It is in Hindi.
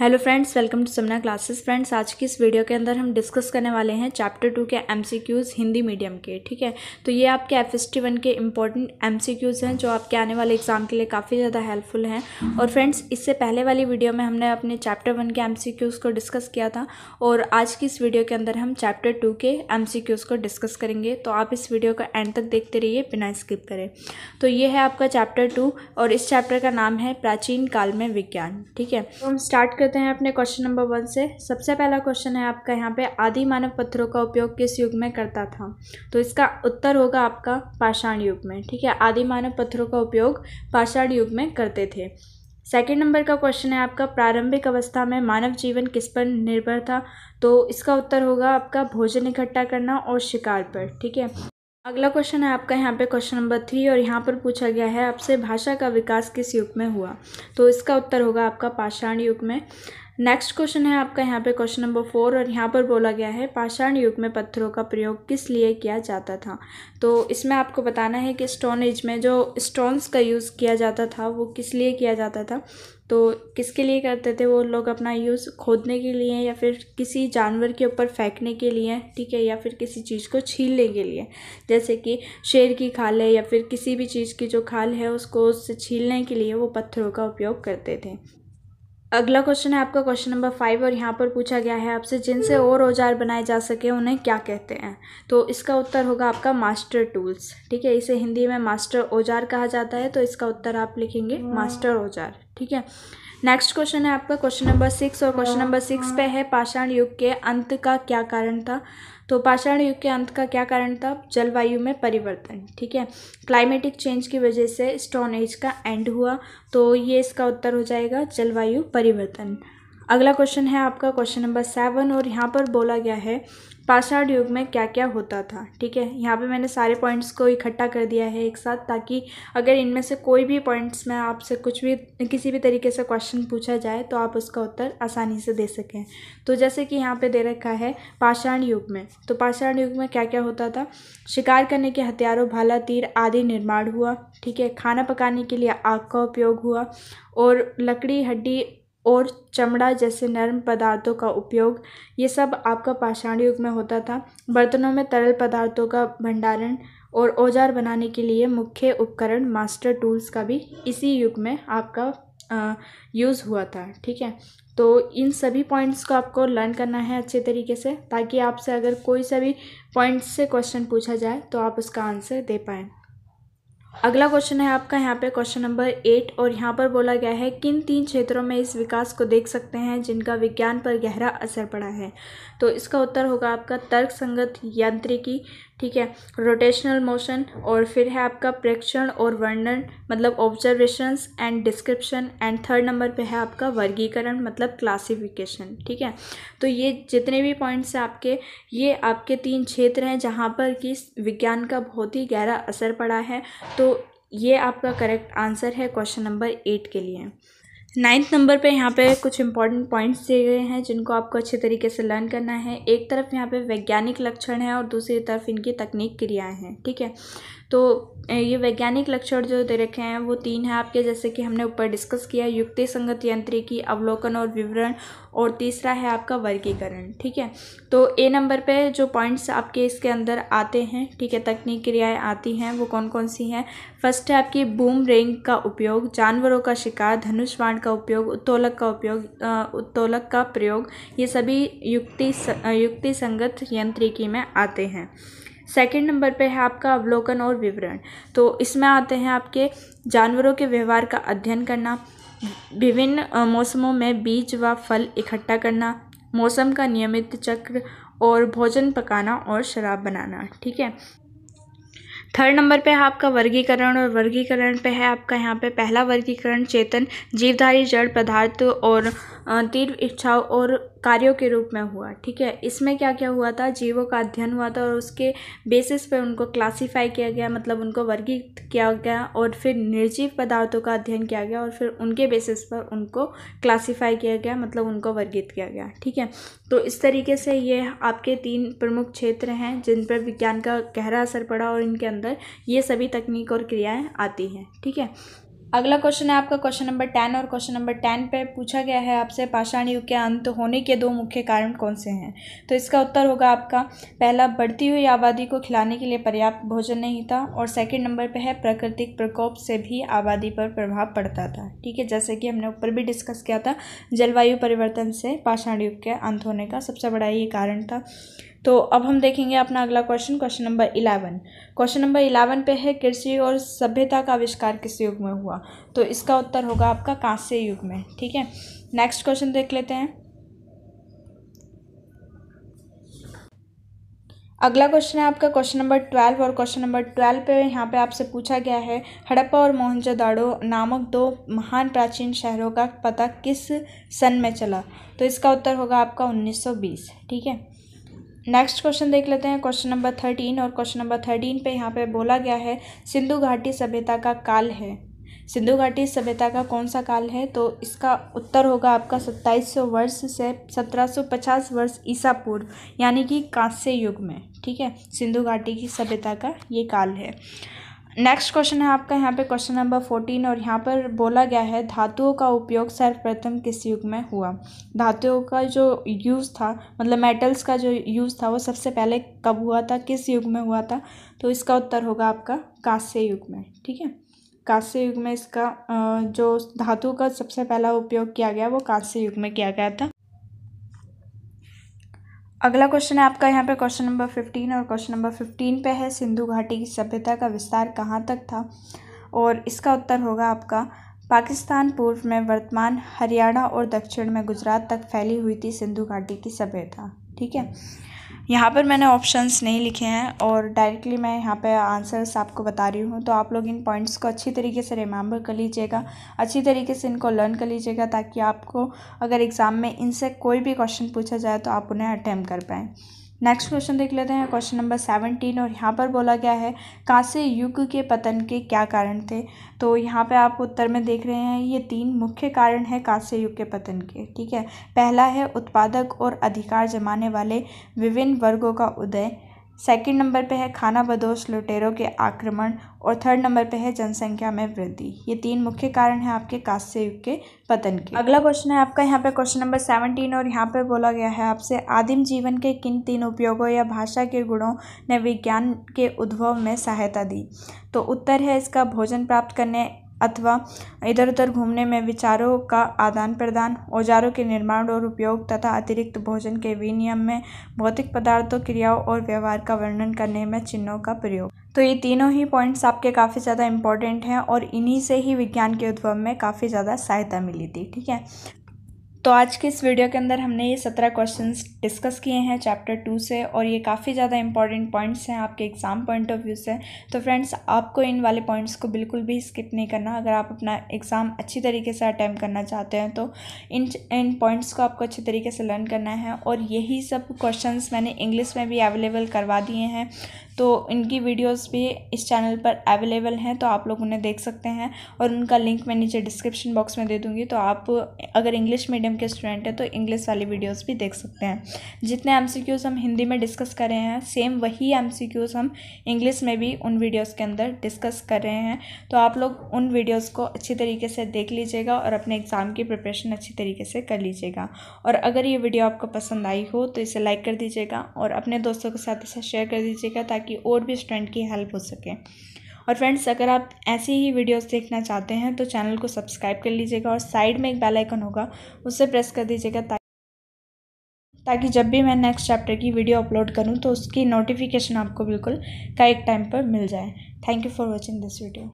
Hello friends welcome to Samna classes friends आज की इस वीडियो के अंदर हम डिस्कस करने वाले हैं चैप्टर टू के एमसीक्यूज़ हिंदी मीडियम के ठीक है तो ये आपके एफ एस टी वन के इम्पॉर्टेंट एमसीक्यूज़ हैं जो आपके आने वाले एग्जाम के लिए काफ़ी ज़्यादा हेल्पफुल हैं और फ्रेंड्स इससे पहले वाली वीडियो में हमने अपने चैप्टर वन के एम को डिस्कस किया था और आज की इस वीडियो के अंदर हम चैप्टर टू के एम को डिस्कस करेंगे तो आप इस वीडियो को एंड तक देखते रहिए बिना स्किप करें तो ये है आपका चैप्टर टू और इस चैप्टर का नाम है प्राचीन काल में विज्ञान ठीक है तो हम स्टार्ट कर करते हैं अपने क्वेश्चन नंबर वन से सबसे पहला क्वेश्चन है आपका यहाँ पे आदि मानव पत्थरों का उपयोग किस युग में करता था तो इसका उत्तर होगा आपका पाषाण युग में ठीक है आदि मानव पत्थरों का उपयोग पाषाण युग में करते थे सेकेंड नंबर का क्वेश्चन है आपका प्रारंभिक अवस्था में मानव जीवन किस पर निर्भर था तो इसका उत्तर होगा आपका भोजन इकट्ठा करना और शिकार पर ठीक है अगला क्वेश्चन है आपका यहाँ पे क्वेश्चन नंबर थ्री और यहाँ पर पूछा गया है आपसे भाषा का विकास किस युग में हुआ तो इसका उत्तर होगा आपका पाषाण युग में नेक्स्ट क्वेश्चन है आपका यहाँ पे क्वेश्चन नंबर फोर और यहाँ पर बोला गया है पाषाण युग में पत्थरों का प्रयोग किस लिए किया जाता था तो इसमें आपको बताना है कि स्टोन एज में जो स्टोन्स का यूज़ किया जाता था वो किस लिए किया जाता था तो किसके लिए करते थे वो लोग अपना यूज़ खोदने के लिए या फिर किसी जानवर के ऊपर फेंकने के लिए ठीक है या फिर किसी चीज़ को छीलने के लिए जैसे कि शेर की खाल है या फिर किसी भी चीज़ की जो खाल है उसको उससे छीलने के लिए वो पत्थरों का उपयोग करते थे अगला क्वेश्चन है आपका क्वेश्चन नंबर फाइव और यहाँ पर पूछा गया है आपसे जिनसे और औजार बनाए जा सके उन्हें क्या कहते हैं तो इसका उत्तर होगा आपका मास्टर टूल्स ठीक है इसे हिंदी में मास्टर औजार कहा जाता है तो इसका उत्तर आप लिखेंगे मास्टर हाँ। औजार ठीक है नेक्स्ट क्वेश्चन है आपका क्वेश्चन नंबर सिक्स और क्वेश्चन नंबर सिक्स पे है पाषाण युग के अंत का क्या कारण था तो पाषाण युग के अंत का क्या कारण था जलवायु में परिवर्तन ठीक है क्लाइमेटिक चेंज की वजह से स्टोन एज का एंड हुआ तो ये इसका उत्तर हो जाएगा जलवायु परिवर्तन अगला क्वेश्चन है आपका क्वेश्चन नंबर सेवन और यहाँ पर बोला गया है पाषाण युग में क्या क्या होता था ठीक है यहाँ पे मैंने सारे पॉइंट्स को इकट्ठा कर दिया है एक साथ ताकि अगर इनमें से कोई भी पॉइंट्स में आपसे कुछ भी किसी भी तरीके से क्वेश्चन पूछा जाए तो आप उसका उत्तर आसानी से दे सकें तो जैसे कि यहाँ पे दे रखा है पाषाण युग में तो पाषाण युग में क्या क्या होता था शिकार करने के हथियारों भाला तीर आदि निर्माण हुआ ठीक है खाना पकाने के लिए आग का उपयोग हुआ और लकड़ी हड्डी और चमड़ा जैसे नर्म पदार्थों का उपयोग ये सब आपका पाषाण युग में होता था बर्तनों में तरल पदार्थों का भंडारण और औज़ार बनाने के लिए मुख्य उपकरण मास्टर टूल्स का भी इसी युग में आपका यूज़ हुआ था ठीक है तो इन सभी पॉइंट्स को आपको लर्न करना है अच्छे तरीके से ताकि आपसे अगर कोई सा भी पॉइंट्स से क्वेश्चन पूछा जाए तो आप उसका आंसर दे पाएँ अगला क्वेश्चन है आपका यहाँ पे क्वेश्चन नंबर एट और यहाँ पर बोला गया है किन तीन क्षेत्रों में इस विकास को देख सकते हैं जिनका विज्ञान पर गहरा असर पड़ा है तो इसका उत्तर होगा आपका तर्क संगत यांत्रिकी ठीक है रोटेशनल मोशन और फिर है आपका प्रेक्षण और वर्णन मतलब observations and description and third number पे है आपका वर्गीकरण मतलब क्लासिफिकेशन ठीक है तो ये जितने भी पॉइंट्स हैं आपके ये आपके तीन क्षेत्र हैं जहाँ पर कि विज्ञान का बहुत ही गहरा असर पड़ा है तो ये आपका करेक्ट आंसर है क्वेश्चन नंबर एट के लिए नाइन्थ नंबर पे यहाँ पे कुछ इंपॉर्टेंट पॉइंट्स दिए गए हैं जिनको आपको अच्छे तरीके से लर्न करना है एक तरफ यहाँ पे वैज्ञानिक लक्षण है और दूसरी तरफ इनकी तकनीक क्रियाएं हैं ठीक है तो ये वैज्ञानिक लक्षण जो दे रखे हैं वो तीन हैं आपके जैसे कि हमने ऊपर डिस्कस किया युक्ति संगत यांत्रिकी अवलोकन और विवरण और तीसरा है आपका वर्गीकरण ठीक है तो ए नंबर पे जो पॉइंट्स आपके इसके अंदर आते हैं ठीक है तकनीक क्रियाएं आती हैं वो कौन कौन सी हैं फर्स्ट है आपकी बूम रेंग का उपयोग जानवरों का शिकार धनुष बाण का उपयोग उत्तोलक का उपयोग उत्तोलक का प्रयोग ये सभी युक्ति युक्ति संगत यांत्रिकी में आते हैं सेकंड नंबर पे है आपका अवलोकन और विवरण तो इसमें आते हैं आपके जानवरों के व्यवहार का अध्ययन करना विभिन्न मौसमों में बीज व फल इकट्ठा करना मौसम का नियमित चक्र और भोजन पकाना और शराब बनाना ठीक है थर्ड नंबर पे है आपका वर्गीकरण और वर्गीकरण पे है आपका यहाँ पे पहला वर्गीकरण चेतन जीवधारी जड़ पदार्थ और तीव्र इच्छाओं और कार्यों के रूप में हुआ ठीक है इसमें क्या क्या हुआ था जीवों का अध्ययन हुआ था और उसके बेसिस पे उनको क्लासिफाई किया गया मतलब उनको वर्गीकृत किया गया और फिर निर्जीव पदार्थों का अध्ययन किया गया और फिर उनके बेसिस पर उनको क्लासिफाई किया गया मतलब उनको वर्गीकृत किया गया ठीक है तो इस तरीके से ये आपके तीन प्रमुख क्षेत्र हैं जिन पर विज्ञान का गहरा असर पड़ा और इनके अंदर ये सभी तकनीक और क्रियाएँ आती हैं ठीक है अगला क्वेश्चन है आपका क्वेश्चन नंबर टेन और क्वेश्चन नंबर टेन पे पूछा गया है आपसे पाषाण युग के अंत होने के दो मुख्य कारण कौन से हैं तो इसका उत्तर होगा आपका पहला बढ़ती हुई आबादी को खिलाने के लिए पर्याप्त भोजन नहीं था और सेकंड नंबर पे है प्राकृतिक प्रकोप से भी आबादी पर प्रभाव पड़ता था ठीक है जैसे कि हमने ऊपर भी डिस्कस किया था जलवायु परिवर्तन से पाषाण युग के अंत होने का सबसे बड़ा ये कारण था तो अब हम देखेंगे अपना अगला question question number eleven question number eleven पे है कृषि और सभ्यता का आविष्कार किस युग में हुआ तो इसका उत्तर होगा आपका कांस्य युग में ठीक है नेक्स्ट क्वेश्चन देख लेते हैं अगला क्वेश्चन है आपका क्वेश्चन नंबर ट्वेल्व और क्वेश्चन नंबर ट्वेल्व पे यहाँ पे आपसे पूछा गया है हड़प्पा और मोहनजोदाड़ो नामक दो महान प्राचीन शहरों का पता किस सन में चला तो इसका उत्तर होगा आपका 1920 ठीक है नेक्स्ट क्वेश्चन देख लेते हैं क्वेश्चन नंबर थर्टीन और क्वेश्चन नंबर थर्टीन पे यहाँ पे बोला गया है सिंधु घाटी सभ्यता का काल है सिंधु घाटी सभ्यता का कौन सा काल है तो इसका उत्तर होगा आपका सत्ताईस सौ वर्ष से सत्रह सौ पचास वर्ष ईसा पूर्व यानी कि कांस्य युग में ठीक है सिंधु घाटी की सभ्यता का ये काल है नेक्स्ट क्वेश्चन है आपका यहाँ पे क्वेश्चन नंबर फोर्टीन और यहाँ पर बोला गया है धातुओं का उपयोग सर्वप्रथम किस युग में हुआ धातुओं का जो यूज़ था मतलब मेटल्स का जो यूज़ था वो सबसे पहले कब हुआ था किस युग में हुआ था तो इसका उत्तर होगा आपका कांस्य युग में ठीक है कांस्य युग में इसका जो धातु का सबसे पहला उपयोग किया गया वो कांस्य युग में किया गया था अगला क्वेश्चन है आपका यहाँ पे क्वेश्चन नंबर फिफ्टीन और क्वेश्चन नंबर फिफ्टीन पे है सिंधु घाटी की सभ्यता का विस्तार कहाँ तक था और इसका उत्तर होगा आपका पाकिस्तान पूर्व में वर्तमान हरियाणा और दक्षिण में गुजरात तक फैली हुई थी सिंधु घाटी की सभ्यता ठीक है यहाँ पर मैंने ऑप्शंस नहीं लिखे हैं और डायरेक्टली मैं यहाँ पे आंसर्स आपको बता रही हूँ तो आप लोग इन पॉइंट्स को अच्छी तरीके से रिमेंबर कर लीजिएगा अच्छी तरीके से इनको लर्न कर लीजिएगा ताकि आपको अगर एग्ज़ाम में इनसे कोई भी क्वेश्चन पूछा जाए तो आप उन्हें अटैम्प्ट कर पाएँ नेक्स्ट क्वेश्चन देख लेते हैं क्वेश्चन नंबर सेवनटीन और यहाँ पर बोला गया है कांसे युग के पतन के क्या कारण थे तो यहाँ पे आप उत्तर में देख रहे हैं ये तीन मुख्य कारण है कांस्य युग के पतन के ठीक है पहला है उत्पादक और अधिकार जमाने वाले विभिन्न वर्गों का उदय सेकंड नंबर पे है खाना बदोश लुटेरों के आक्रमण और थर्ड नंबर पे है जनसंख्या में वृद्धि ये तीन मुख्य कारण हैं आपके कांस्य युग के पतन के अगला क्वेश्चन है आपका यहाँ पे क्वेश्चन नंबर सेवनटीन और यहाँ पे बोला गया है आपसे आदिम जीवन के किन तीन उपयोगों या भाषा के गुणों ने विज्ञान के उद्भव में सहायता दी तो उत्तर है इसका भोजन प्राप्त करने अथवा इधर उधर घूमने में विचारों का आदान प्रदान औजारों के निर्माण और उपयोग तथा अतिरिक्त भोजन के विनियम में भौतिक पदार्थों क्रियाओं और व्यवहार का वर्णन करने में चिन्हों का प्रयोग तो ये तीनों ही पॉइंट्स आपके काफ़ी ज़्यादा इंपॉर्टेंट हैं और इन्हीं से ही विज्ञान के उद्भव में काफ़ी ज़्यादा सहायता मिली थी ठीक है तो आज के इस वीडियो के अंदर हमने ये सत्रह क्वेश्चंस डिस्कस किए हैं चैप्टर टू से और ये काफ़ी ज़्यादा इंपॉर्टेंट पॉइंट्स हैं आपके एग्ज़ाम पॉइंट ऑफ व्यू से तो फ्रेंड्स आपको इन वाले पॉइंट्स को बिल्कुल भी स्किप नहीं करना अगर आप अपना एग्ज़ाम अच्छी तरीके से अटैम्प करना चाहते हैं तो इन इन पॉइंट्स को आपको अच्छे तरीके से लर्न करना है और यही सब क्वेश्चन मैंने इंग्लिश में भी अवेलेबल करवा दिए हैं तो इनकी वीडियोस भी इस चैनल पर अवेलेबल हैं तो आप लोग उन्हें देख सकते हैं और उनका लिंक मैं नीचे डिस्क्रिप्शन बॉक्स में दे दूँगी तो आप अगर इंग्लिश मीडियम के स्टूडेंट हैं तो इंग्लिश वाली वीडियोज़ भी देख सकते हैं जितने एम हम हिंदी में डिस्कस कर रहे हैं सेम वही एम हम इंग्लिश में भी उन वीडियोज़ के अंदर डिस्कस कर रहे हैं तो आप लोग उन वीडियोज़ को अच्छी तरीके से देख लीजिएगा और अपने एग्ज़ाम की प्रिपरेशन अच्छी तरीके से कर लीजिएगा और अगर ये वीडियो आपको पसंद आई हो तो इसे लाइक कर दीजिएगा और अपने दोस्तों के साथ इसे शेयर कर दीजिएगा ताकि ताकि और भी स्टूडेंट की हेल्प हो सके और फ्रेंड्स अगर आप ऐसी ही वीडियोस देखना चाहते हैं तो चैनल को सब्सक्राइब कर लीजिएगा और साइड में एक बेल आइकन होगा उससे प्रेस कर दीजिएगा ताकि ताकि जब भी मैं नेक्स्ट चैप्टर की वीडियो अपलोड करूँ तो उसकी नोटिफिकेशन आपको बिल्कुल करेक्ट टाइम पर मिल जाए thank you for watching this video